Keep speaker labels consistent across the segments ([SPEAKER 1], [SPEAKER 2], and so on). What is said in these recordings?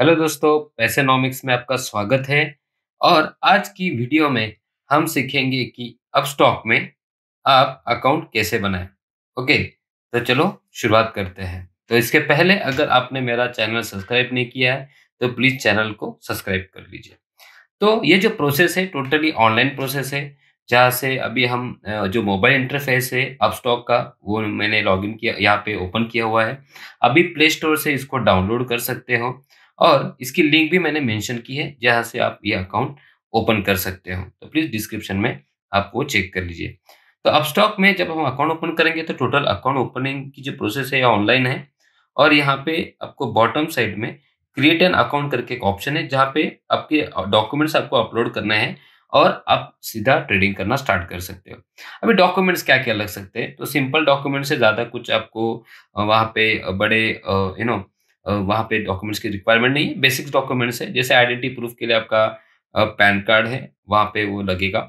[SPEAKER 1] Hello दोस्तों पैसेनॉमिक्स में आपका स्वागत है और आज की वीडियो में हम सीखेंगे कि अब स्टॉक में आप अकाउंट कैसे बनाएं ओके तो चलो शुरुआत करते हैं तो इसके पहले अगर आपने मेरा चैनल सब्सक्राइब नहीं किया है तो प्लीज़ चैनल को सब्सक्राइब कर लीजिए तो ये जो प्रोसेस है टोटली ऑनलाइन प्रोसेस है जहाँ से अभी हम जो मोबाइल इंटरफेस है अपस्टॉक का वो मैंने लॉगिन किया यहाँ पे ओपन किया हुआ है अभी प्ले स्टोर से इसको डाउनलोड कर सकते हो और इसकी लिंक भी मैंने मेंशन की है जहाँ से आप ये अकाउंट ओपन कर सकते हो तो प्लीज़ डिस्क्रिप्शन में आप वो चेक कर लीजिए तो अब स्टॉक में जब हम अकाउंट ओपन करेंगे तो टोटल अकाउंट ओपनिंग की जो प्रोसेस है ऑनलाइन है और यहाँ पे आपको बॉटम साइड में क्रिएट एन अकाउंट करके एक ऑप्शन है जहाँ पे आपके डॉक्यूमेंट्स आपको अपलोड करना है और आप सीधा ट्रेडिंग करना स्टार्ट कर सकते हो अभी डॉक्यूमेंट्स क्या क्या लग सकते हैं तो सिंपल डॉक्यूमेंट से ज़्यादा कुछ आपको वहाँ पे बड़े यू नो वहाँ पे डॉक्यूमेंट्स की रिक्वायरमेंट नहीं है बेसिक्स डॉक्यूमेंट्स है जैसे आइडेंटिटी प्रूफ के लिए आपका पैन कार्ड है वहाँ पे वो लगेगा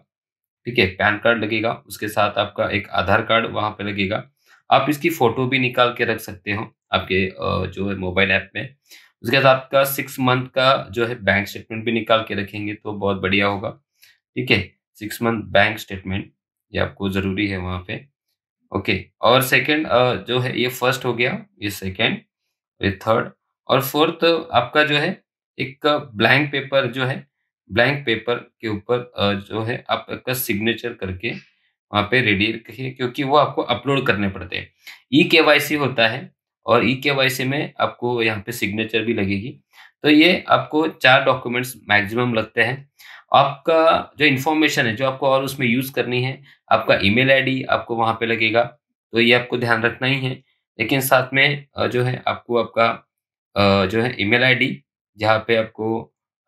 [SPEAKER 1] ठीक है पैन कार्ड लगेगा उसके साथ आपका एक आधार कार्ड वहाँ पे लगेगा आप इसकी फोटो भी निकाल के रख सकते हो आपके जो है मोबाइल ऐप में उसके साथ आपका सिक्स मंथ का जो है बैंक स्टेटमेंट भी निकाल के रखेंगे तो बहुत बढ़िया होगा ठीक है सिक्स मंथ बैंक स्टेटमेंट ये आपको ज़रूरी है वहाँ पे ओके और सेकेंड जो है ये फर्स्ट हो गया ये सेकेंड विद थर्ड और फोर्थ आपका जो है एक ब्लैंक पेपर जो है ब्लैंक पेपर के ऊपर जो है आप आपका सिग्नेचर करके वहाँ पे रेडी रखिए क्योंकि वो आपको अपलोड करने पड़ते हैं ई के वाई सी होता है और ई के वाई सी में आपको यहाँ पे सिग्नेचर भी लगेगी तो ये आपको चार डॉक्यूमेंट्स मैक्सिमम लगते हैं आपका जो इन्फॉर्मेशन है जो आपको और उसमें यूज करनी है आपका ईमेल आईडी आपको वहाँ पे लगेगा तो ये आपको ध्यान रखना ही है लेकिन साथ में जो है आपको आपका जो है ईमेल आईडी जहाँ पे आपको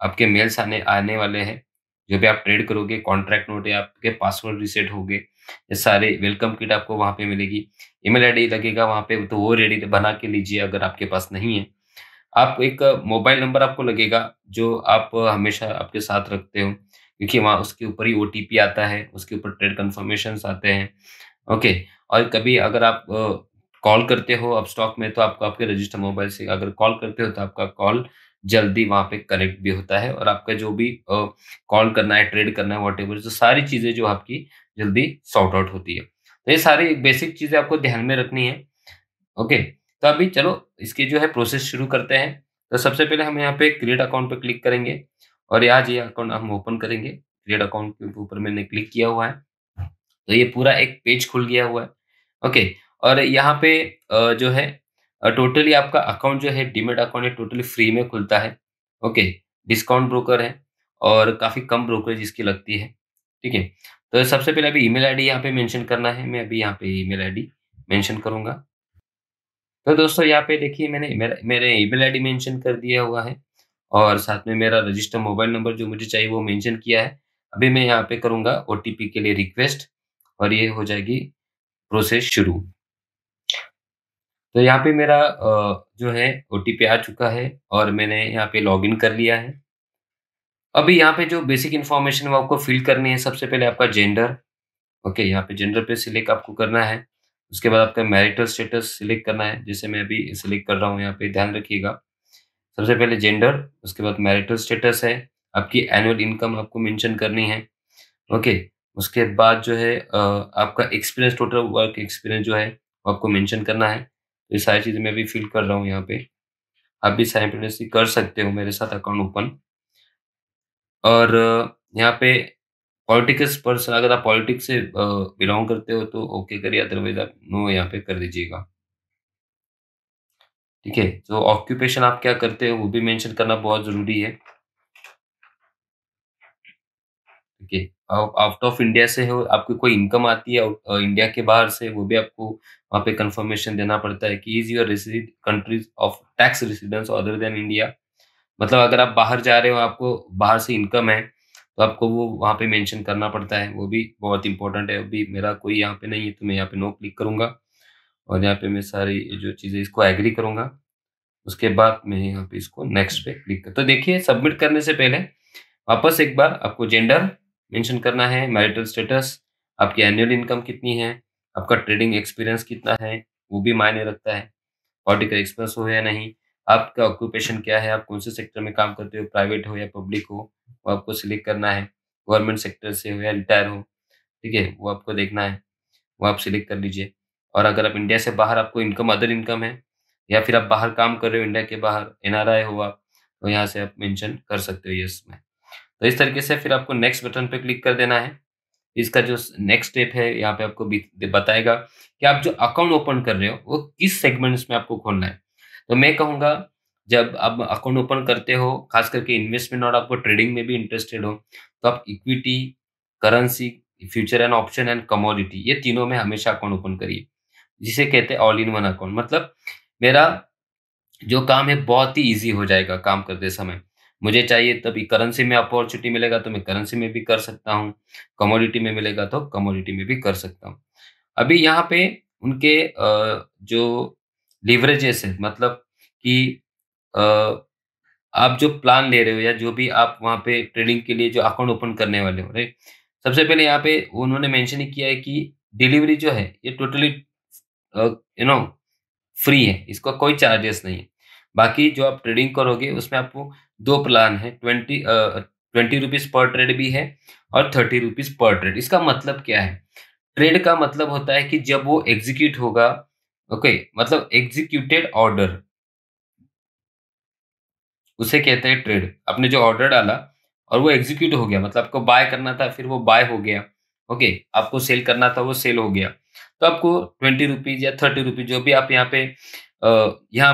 [SPEAKER 1] आपके मेल्स आने आने वाले हैं जो भी आप ट्रेड करोगे कॉन्ट्रैक्ट नोट या आपके पासवर्ड रिसेट हो गए ये सारे वेलकम किट आपको वहाँ पे मिलेगी ईमेल आईडी लगेगा वहाँ पे तो वो रेडी बना के लीजिए अगर आपके पास नहीं है आप एक मोबाइल नंबर आपको लगेगा जो आप हमेशा आपके साथ रखते हो क्योंकि वहाँ उसके ऊपर ही ओ आता है उसके ऊपर ट्रेड कन्फर्मेशन आते हैं ओके और कभी अगर आप कॉल करते हो अब स्टॉक में तो आपको आपके रजिस्टर मोबाइल से अगर कॉल करते हो तो आपका कॉल जल्दी वहां पे कनेक्ट भी होता है और आपका जो भी कॉल करना है ट्रेड करना है वॉट एवर तो सारी चीज़ें जो आपकी जल्दी सॉर्ट आउट होती है तो ये सारी बेसिक चीज़ें आपको ध्यान में रखनी है ओके तो अभी चलो इसके जो है प्रोसेस शुरू करते हैं तो सबसे पहले हम यहाँ पे क्रिएट अकाउंट पे क्लिक करेंगे और आज ये अकाउंट हम ओपन करेंगे क्रिएट अकाउंट के ऊपर मैंने क्लिक किया हुआ है तो ये पूरा एक पेज खुल गया हुआ है ओके और यहाँ पे जो है टोटली आपका अकाउंट जो है डीमेट अकाउंट है टोटली फ्री में खुलता है ओके डिस्काउंट ब्रोकर है और काफ़ी कम ब्रोकरेज इसकी लगती है ठीक है तो सबसे पहले अभी ईमेल आईडी यहाँ पे मेंशन करना है मैं अभी यहाँ पे ईमेल आईडी मेंशन करूंगा तो दोस्तों यहाँ पे देखिए मैंने मेरे ईमेल आईडी मेंशन कर दिया हुआ है और साथ में मेरा रजिस्टर मोबाइल नंबर जो मुझे चाहिए वो मेंशन किया है अभी मैं यहाँ पे करूंगा ओ के लिए रिक्वेस्ट और ये हो जाएगी प्रोसेस शुरू तो यहाँ पे मेरा जो है ओटीपी आ चुका है और मैंने यहाँ पे लॉगिन कर लिया है। अभी यहाँ पे जो बेसिक इन्फॉर्मेशन वो आपको फिल करनी है सबसे पहले आपका जेंडर, ओके यहाँ पे जेंडर पे सिलेक्ट आपको करना है। उसके बाद आपका मैरिटल स्टेटस सिलेक्ट करना है जैसे मैं अभी सिलेक्ट कर रहा हूँ यहाँ पे ध्यान रखिएगा। सबसे पहले जेंडर, उसके बाद मैरिटल स्टेटस है, आपकी एनुअल इनकम आपको मेंशन करनी है, ओके। उसके बाद जो है आपका एक्सपीरियंस टोटल वर्क एक्सपीरियंस जो है आपको मैंशन करना है। ये सारी चीज़ें मैं भी फील कर रहा हूँ यहाँ पे आप भी साइमटेनियसली कर सकते हो मेरे साथ अकाउंट ओपन और यहाँ पे पॉलिटिक्स पर्सन अगर आप पॉलिटिक्स से बिलोंग करते हो तो ओके करिए अदरवाइज आप नो यहाँ पे कर दीजिएगा ठीक है तो ऑक्यूपेशन आप क्या करते हो वो भी मेंशन करना बहुत ज़रूरी है ठीक है आउट ऑफ इंडिया से हो आपकी कोई इनकम आती है इंडिया uh, के बाहर से वो भी आपको वहाँ पे कंफर्मेशन देना पड़ता है कि is your resident countries of tax residence other than India मतलब अगर आप बाहर जा रहे हो आपको बाहर से इनकम है तो आपको वो वहाँ पे मेंशन करना पड़ता है वो भी बहुत इंपॉर्टेंट है अभी मेरा कोई यहाँ पे नहीं है तो मैं यहाँ पे नो क्लिक करूँगा और यहाँ पे मैं सारी जो चीज़ें इसको एग्री करूँगा उसके बाद मैं यहाँ पे इसको नेक्स्ट पे क्लिक कर तो देखिए सबमिट करने से पहले वापस एक बार आपको जेंडर मेंशन करना है मैरिटल स्टेटस आपकी एनुअल इनकम कितनी है आपका ट्रेडिंग एक्सपीरियंस कितना है वो भी मायने रखता है पॉलिटिकल एक्सपीरियंस हो या नहीं आपका ऑक्यूपेशन क्या है आप कौन से सेक्टर में काम करते हो प्राइवेट हो या पब्लिक हो वो आपको सिलेक्ट करना है गवर्नमेंट सेक्टर से हो या रिटायर हो ठीक है वो आपको देखना है वो आप सिलेक्ट कर लीजिए और अगर आप इंडिया से बाहर आपको इनकम अदर इनकम है या फिर आप बाहर काम कर रहे हो इंडिया के बाहर एनआरआई हो आप तो यहाँ से आप मेंशन कर सकते हो ये इसमें तो इस तरीके से फिर आपको नेक्स्ट बटन पे क्लिक कर देना है इसका जो नेक्स्ट स्टेप है यहाँ पे आपको बताएगा कि आप जो अकाउंट ओपन कर रहे हो वो किस सेगमेंट्स में आपको खोलना है तो मैं कहूँगा जब आप अकाउंट ओपन करते हो खास करके इन्वेस्टमेंट और आपको ट्रेडिंग में भी इंटरेस्टेड हो तो आप equity currency future and option and commodity ये तीनों में हमेशा अकाउंट ओपन करिए जिसे कहते हैं ऑल इन वन अकाउंट मतलब मेरा जो काम है बहुत ही ईजी हो जाएगा काम करते समय मुझे चाहिए तभी करेंसी में अपॉर्चुनिटी मिलेगा तो मैं करेंसी में भी कर सकता हूँ कमोडिटी में मिलेगा तो कमोडिटी में भी कर सकता हूँ अभी यहाँ पे उनके जो लिवरेजेस है मतलब कि आप जो प्लान ले रहे हो या जो भी आप वहाँ पे ट्रेडिंग के लिए जो अकाउंट ओपन करने वाले हो राइट सबसे पहले यहाँ पे उन्होंने मेंशन किया है कि डिलीवरी जो है ये टोटली यू नो फ्री है इसका कोई चार्जेस नहीं है बाकी जो आप ट्रेडिंग करोगे उसमें आपको दो प्लान है ट्वेंटी ट्वेंटी रुपीज पर ट्रेड भी है और थर्टी रुपीज पर ट्रेड इसका मतलब क्या है ट्रेड का मतलब होता है कि जब वो एग्जीक्यूट होगा ओके मतलब एग्जीक्यूटेड ऑर्डर उसे कहते हैं ट्रेड आपने जो ऑर्डर डाला और वो एग्जीक्यूट हो गया मतलब आपको बाय करना था फिर वो बाय हो गया ओके okay, आपको सेल करना था वो सेल हो गया तो आपको ट्वेंटी रुपीज या थर्टी रुपीज जो भी आप यहाँ पे यहाँ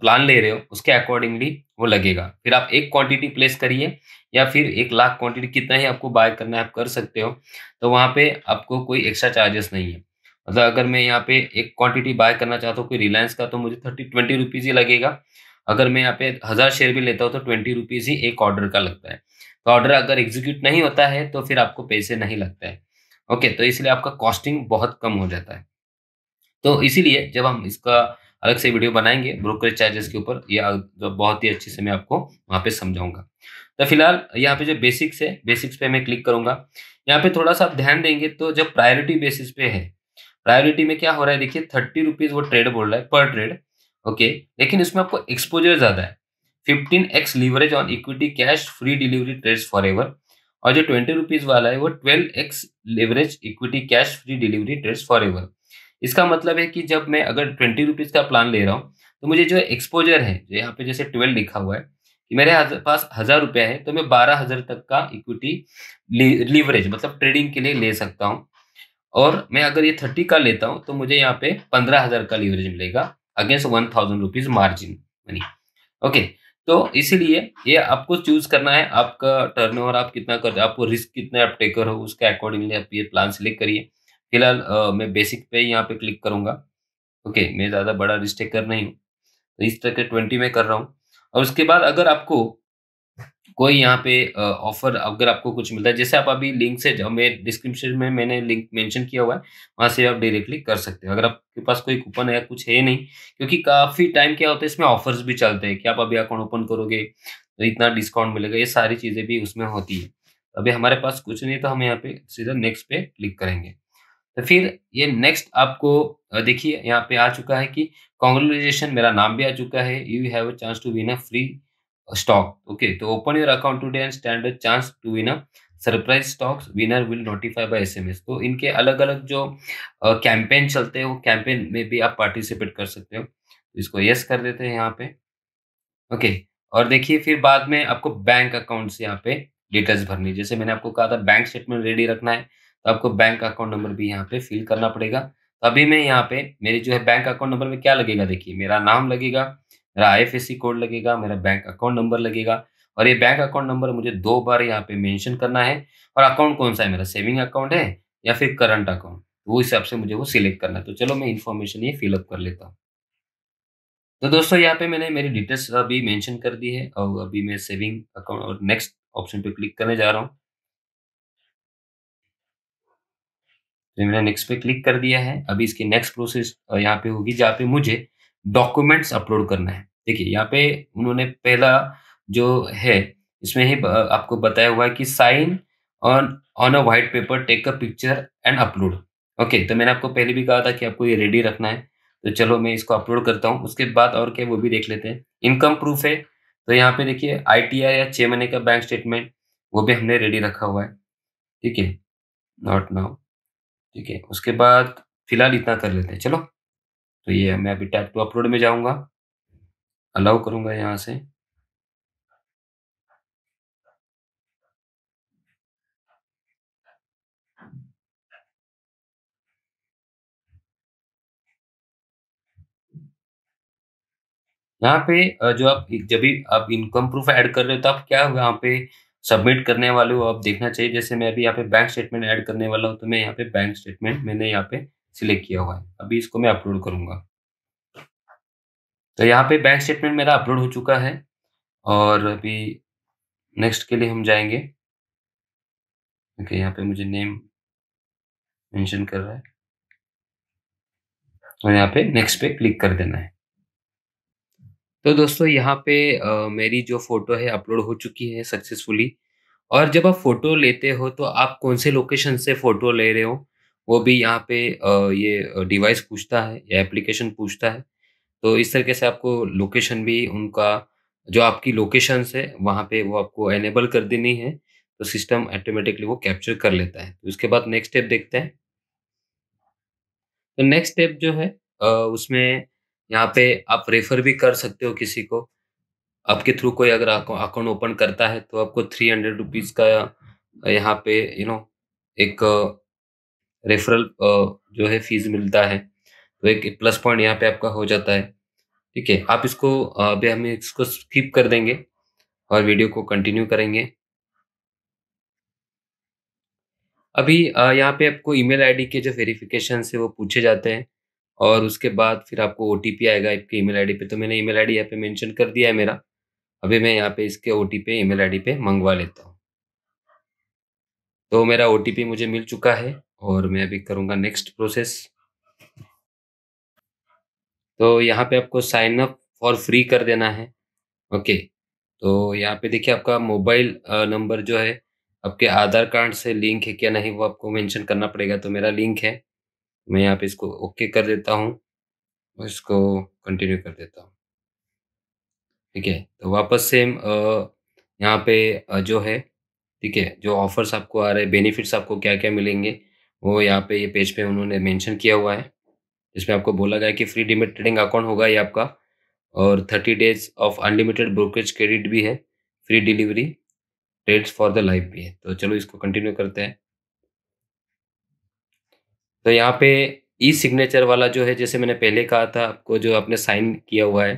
[SPEAKER 1] प्लान ले रहे हो उसके अकॉर्डिंगली वो लगेगा फिर आप एक क्वांटिटी प्लेस करिए या फिर एक लाख क्वांटिटी कितना ही आपको बाय करना है आप कर सकते हो तो वहाँ पे आपको कोई एक्स्ट्रा चार्जेस नहीं है मतलब अगर मैं यहाँ पे एक क्वांटिटी बाय करना चाहता हूँ कोई रिलायंस का तो मुझे थर्टी ट्वेंटी रुपीज़ ही लगेगा अगर मैं यहाँ पे हज़ार शेयर भी लेता हूँ तो ट्वेंटी रुपीज़ ही एक ऑर्डर का लगता है तो ऑर्डर अगर एग्जीक्यूट नहीं होता है तो फिर आपको पैसे नहीं लगता है ओके तो इसलिए आपका कॉस्टिंग बहुत कम हो जाता है तो इसीलिए जब हम इसका अलग से वीडियो बनाएंगे ब्रोकरेज चार्जेस के ऊपर ये बहुत ही अच्छे से मैं आपको वहाँ पे समझाऊंगा तो फिलहाल यहाँ पे जो बेसिक्स है बेसिक्स पे मैं क्लिक करूंगा यहाँ पे थोड़ा सा आप ध्यान देंगे तो जब प्रायोरिटी बेसिस पे है प्रायोरिटी में क्या हो रहा है देखिए थर्टी रुपीज वो ट्रेड बोल रहा है पर ट्रेड ओके लेकिन इसमें आपको एक्सपोजर ज्यादा है fifteen x leverage on equity cash free delivery trade forever और जो ट्वेंटी रुपीज वाला है वो twelve x leverage equity cash free delivery trade forever इसका मतलब है कि जब मैं अगर ट्वेंटी रुपीज़ का प्लान ले रहा हूँ तो मुझे जो एक्सपोजर है जो यहाँ पे जैसे ट्वेल्व लिखा हुआ है कि मेरे पास हज़ार रुपया है तो मैं बारह हज़ार तक का इक्विटी लीवरेज मतलब ट्रेडिंग के लिए ले सकता हूँ और मैं अगर ये थर्टी का लेता हूँ तो मुझे यहाँ पे पंद्रह हज़ार का लीवरेज मिलेगा against one thousand rupees margin money okay तो इसीलिए ये आपको चूज करना है आपका टर्नओवर आप कितना कर आपको रिस्क कितना आप टेकर हो उसके अकॉर्डिंगली आप ये प्लान सेलेक्ट करिए फिलहाल मैं बेसिक पे यहाँ पे क्लिक करूँगा ओके मैं ज़्यादा बड़ा रिस्टेक कर नहीं हूँ तो इस तरह के ट्वेंटी में कर रहा हूँ और उसके बाद अगर आपको कोई यहाँ पे ऑफर अगर आपको कुछ मिलता है जैसे आप अभी लिंक से मैं डिस्क्रिप्शन में मैंने लिंक मेंशन किया हुआ है वहाँ से आप डायरेक्टली कर सकते हो अगर आपके पास कोई कूपन है कुछ है नहीं क्योंकि काफ़ी टाइम क्या होता है इसमें ऑफर्स भी चलते हैं कि आप अभी अकाउंट ओपन करोगे तो इतना डिस्काउंट मिलेगा ये सारी चीज़ें भी उसमें होती है अभी हमारे पास कुछ नहीं तो हम यहाँ पे सीधा नेक्स्ट पे क्लिक करेंगे तो फिर ये नेक्स्ट आपको देखिए यहाँ पे आ चुका है कि कॉन्ग्रेचुलेशन मेरा नाम भी आ चुका है you have a chance to win a free stock okay तो open your account today and stand a chance to win a surprise stocks winner will notify by SMS तो इनके अलग अलग जो कैंपेन uh, चलते हैं वो कैंपेन में भी आप पार्टिसिपेट कर सकते हो तो इसको यस कर देते हैं यहाँ पे ओके okay. और देखिए फिर बाद में आपको बैंक अकाउंट से यहाँ पे डिटेल्स भरनी जैसे मैंने आपको कहा था बैंक स्टेटमेंट रेडी रखना है तो आपको बैंक अकाउंट नंबर भी यहाँ पे फिल करना पड़ेगा तो अभी मैं यहाँ पे मेरी जो है बैंक अकाउंट नंबर में क्या लगेगा देखिए मेरा नाम लगेगा मेरा आई कोड लगेगा मेरा बैंक अकाउंट नंबर लगेगा और ये बैंक अकाउंट नंबर मुझे दो बार यहाँ पे मेंशन करना है और अकाउंट कौन सा है मेरा सेविंग अकाउंट है या फिर करंट अकाउंट वो हिसाब से मुझे वो सिलेक्ट करना है तो चलो मैं इन्फॉर्मेशन ये फिलअप कर लेता हूँ तो दोस्तों यहाँ पे मैंने मेरी डिटेल्स अभी मेंशन कर दी है और अभी मैं सेविंग अकाउंट और नेक्स्ट ऑप्शन पे क्लिक करने जा रहा हूँ तो मैंने नेक्स्ट पे क्लिक कर दिया है अभी इसकी नेक्स्ट प्रोसेस यहाँ पे होगी जहाँ पे मुझे डॉक्यूमेंट्स अपलोड करना है देखिए यहाँ पे उन्होंने पहला जो है इसमें ही आपको बताया हुआ है कि sign on on a white paper take a picture and upload okay तो मैंने आपको पहले भी कहा था कि आपको ये रेडी रखना है तो चलो मैं इसको अपलोड करता हूँ उसके बाद और क्या वो भी देख लेते हैं इनकम प्रूफ है तो यहाँ पे देखिए आई या छः महीने का बैंक स्टेटमेंट वो भी हमने रेडी रखा हुआ है ठीक है नॉट नाउ ठीक है उसके बाद फिलहाल इतना कर लेते हैं चलो तो ये मैं अभी टैप टू अपलोड में जाऊंगा अलाउ करूंगा यहाँ से यहाँ पे जो आप जब भी आप इनकम प्रूफ ऐड कर रहे हो तो आप क्या यहाँ पे सबमिट करने वाले हो आप देखना चाहिए जैसे मैं अभी यहाँ पे बैंक स्टेटमेंट ऐड करने वाला हूँ तो मैं यहाँ पे बैंक स्टेटमेंट मैंने यहाँ पे सिलेक्ट किया हुआ है अभी इसको मैं अपलोड करूंगा तो यहाँ पे बैंक स्टेटमेंट मेरा अपलोड हो चुका है और अभी नेक्स्ट के लिए हम जाएंगे ओके यहाँ पे मुझे नेम मेंशन कर रहा है और यहाँ पे नेक्स्ट पे क्लिक कर देना है तो दोस्तों यहाँ पे आ, मेरी जो फ़ोटो है अपलोड हो चुकी है सक्सेसफुली और जब आप फ़ोटो लेते हो तो आप कौन से लोकेशन से फ़ोटो ले रहे हो वो भी यहाँ पे आ, ये डिवाइस पूछता है या एप्लीकेशन पूछता है तो इस तरीके से आपको लोकेशन भी उनका जो आपकी लोकेशन है वहाँ पे वो आपको एनेबल कर देनी है तो सिस्टम ऑटोमेटिकली वो कैप्चर कर लेता है तो उसके बाद नेक्स्ट स्टेप देखते हैं तो नेक्स्ट स्टेप जो है उसमें यहाँ पे आप रेफर भी कर सकते हो किसी को आपके थ्रू कोई अगर अकाउंट ओपन करता है तो आपको थ्री हंड्रेड रुपीज का यहाँ पे यू नो एक रेफरल uh, uh, जो है फीस मिलता है तो एक प्लस पॉइंट यहाँ पे आपका हो जाता है ठीक है आप इसको uh, अभी हम इसको स्किप कर देंगे और वीडियो को कंटिन्यू करेंगे अभी यहाँ पे आपको ईमेल आईडी के जो वेरिफिकेशन से वो पूछे जाते हैं और उसके बाद फिर आपको ओ आएगा आपके ईमेल आईडी पे तो मैंने ईमेल आईडी यहाँ पे मैंशन कर दिया है मेरा अभी मैं यहाँ पे इसके ओ टी आई डी पे मंगवा लेता हूँ तो मेरा ओ मुझे मिल चुका है और मैं अभी करूँगा नेक्स्ट प्रोसेस तो यहाँ पे आपको साइन अप फॉर फ्री कर देना है ओके तो यहाँ पे देखिए आपका मोबाइल नंबर जो है आपके आधार कार्ड से लिंक है क्या नहीं वो आपको मेंशन करना पड़ेगा तो मेरा लिंक है मैं यहाँ पे इसको ओके कर देता हूँ और इसको कंटिन्यू कर देता हूँ ठीक है तो वापस सेम यहाँ पे जो है ठीक है जो ऑफर्स आपको आ रहे हैं बेनिफिट्स आपको क्या क्या मिलेंगे वो यहाँ पे ये यह पेज पे उन्होंने मेंशन किया हुआ है जिसमें आपको बोला गया कि फ्री डिमिट ट्रेडिंग अकाउंट होगा ये आपका और thirty days of unlimited brokerage credit भी है free delivery trades for the life भी है तो चलो इसको कंटिन्यू करते हैं तो यहाँ पे ई सिग्नेचर वाला जो है जैसे मैंने पहले कहा था आपको जो आपने साइन किया हुआ है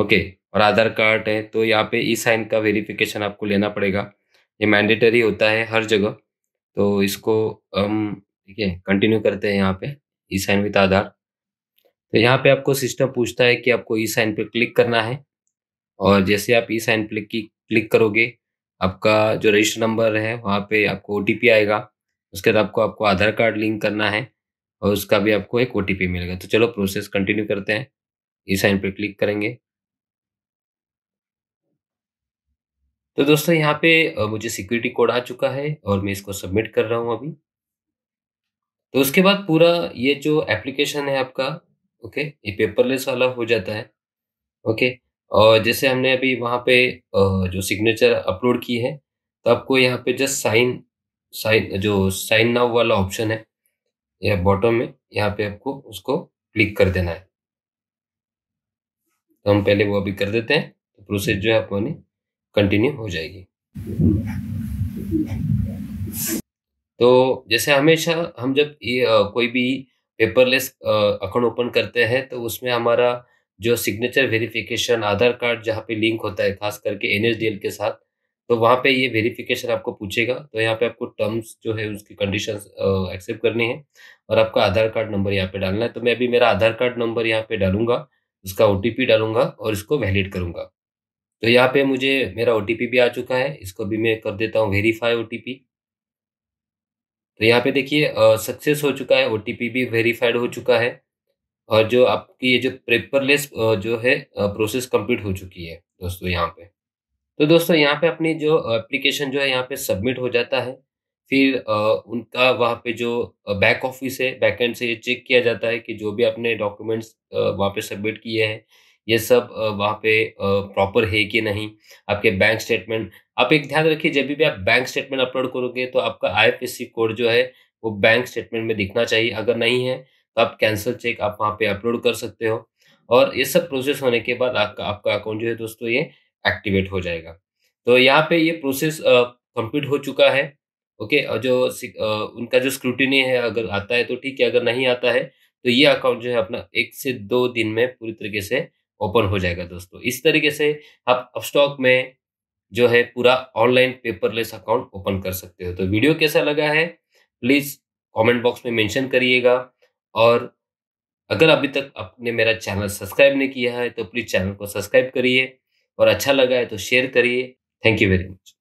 [SPEAKER 1] ओके और आधार कार्ड है तो यहाँ पे ई साइन का वेरिफिकेशन आपको लेना पड़ेगा ये मैंडेटरी होता है हर जगह तो इसको हम ठीक है कंटिन्यू करते हैं यहाँ पे ई साइन विथ आधार तो यहाँ पे आपको सिस्टम पूछता है कि आपको ई साइन पे क्लिक करना है और जैसे आप ई साइन पे क्लिक करोगे आपका जो रजिस्टर नंबर है वहाँ पे आपको ओ आएगा उसके बाद आपको आपको आधार कार्ड लिंक करना है और उसका भी आपको एक ओ मिलेगा तो चलो प्रोसेस कंटिन्यू करते हैं ई साइन पर क्लिक करेंगे तो दोस्तों यहाँ पे मुझे सिक्योरिटी कोड आ चुका है और मैं इसको सबमिट कर रहा हूँ अभी तो उसके बाद पूरा ये जो एप्लीकेशन है आपका ओके ये पेपरलेस वाला हो जाता है ओके और जैसे हमने अभी वहाँ पे जो सिग्नेचर अपलोड की है तो आपको यहाँ पे जस्ट साइन साइन जो साइन नाउ वाला ऑप्शन है या बॉटम में यहाँ पे आपको उसको क्लिक कर देना है तो हम पहले वो अभी कर देते हैं तो प्रोसेस जो है आपको कंटिन्यू हो जाएगी तो जैसे हमेशा हम जब ये कोई भी पेपरलेस अकाउंट ओपन करते हैं तो उसमें हमारा जो सिग्नेचर वेरिफिकेशन आधार कार्ड जहाँ पे लिंक होता है खास करके एन के साथ तो वहाँ पे ये वेरिफिकेशन आपको पूछेगा तो यहाँ पे आपको टर्म्स जो है उसकी कंडीशन एक्सेप्ट करनी है और आपका आधार कार्ड नंबर यहाँ पे डालना है तो मैं अभी मेरा आधार कार्ड नंबर यहाँ पे डालूंगा उसका ओ डालूंगा और इसको वैलिड करूंगा तो यहाँ पे मुझे मेरा ओ भी आ चुका है इसको भी मैं कर देता हूँ वेरीफाई ओ तो यहाँ पे देखिए सक्सेस हो चुका है ओ भी वेरीफाइड हो चुका है और जो आपकी ये जो पेपरलेस जो है प्रोसेस कंप्लीट हो चुकी है दोस्तों यहाँ पे तो दोस्तों यहाँ पे अपनी जो एप्लीकेशन जो है यहाँ पे सबमिट हो जाता है फिर उनका वहाँ पे जो बैक ऑफिस है बैक एंड से ये चेक किया जाता है कि जो भी आपने डॉक्यूमेंट्स वहाँ पे सबमिट किए हैं ये सब वहाँ पे प्रॉपर है कि नहीं आपके बैंक स्टेटमेंट आप एक ध्यान रखिए जब भी आप बैंक स्टेटमेंट अपलोड करोगे तो आपका आई कोड जो है वो बैंक स्टेटमेंट में दिखना चाहिए अगर नहीं है तो आप कैंसिल चेक आप वहाँ पे अपलोड कर सकते हो और ये सब प्रोसेस होने के बाद आपका आपका अकाउंट जो है दोस्तों ये एक्टिवेट हो जाएगा तो यहाँ पे ये प्रोसेस कंप्लीट हो चुका है ओके और जो उनका जो स्क्रूटिनी है अगर आता है तो ठीक है अगर नहीं आता है तो ये अकाउंट जो है अपना एक से दो दिन में पूरी तरीके से ओपन हो जाएगा दोस्तों इस तरीके से आप अपस्टॉक में जो है पूरा ऑनलाइन पेपरलेस अकाउंट ओपन कर सकते हो तो वीडियो कैसा लगा है प्लीज़ कमेंट बॉक्स में मेंशन करिएगा और अगर अभी तक आपने मेरा चैनल सब्सक्राइब नहीं किया है तो प्लीज़ चैनल को सब्सक्राइब करिए और अच्छा लगा है तो शेयर करिए थैंक यू वेरी मच